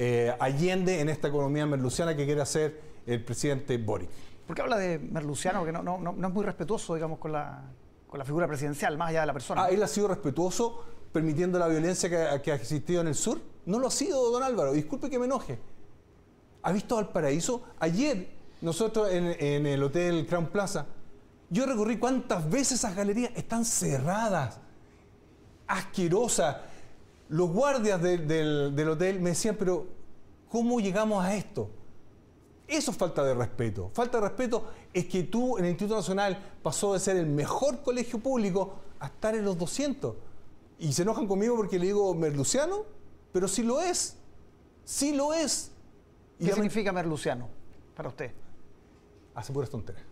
Eh, Allende en esta economía merluciana que quiere hacer el presidente Boric. ¿Por qué habla de merluciano? Porque no, es muy respetuoso, digamos, con la, figura presidencial, más allá de la persona. Ah, él ha sido respetuoso permitiendo la violencia que, ha existido en el sur. No lo ha sido, don Álvaro. Disculpe que me enoje. ¿Ha visto Valparaíso? Ayer, nosotros en, en el Hotel Crown Plaza, yo recorrí cuántas veces esas galerías están cerradas, asquerosas, los guardias del, del hotel me decían, pero ¿cómo llegamos a esto? Eso falta de respeto. Falta de respeto es que tú en el Instituto Nacional pasó de ser el mejor colegio público a estar en los 200. Y se enojan conmigo porque le digo merluciano, pero sí lo es. Sí lo es. Y ¿Qué significa merluciano para usted? Hace puras tonteras.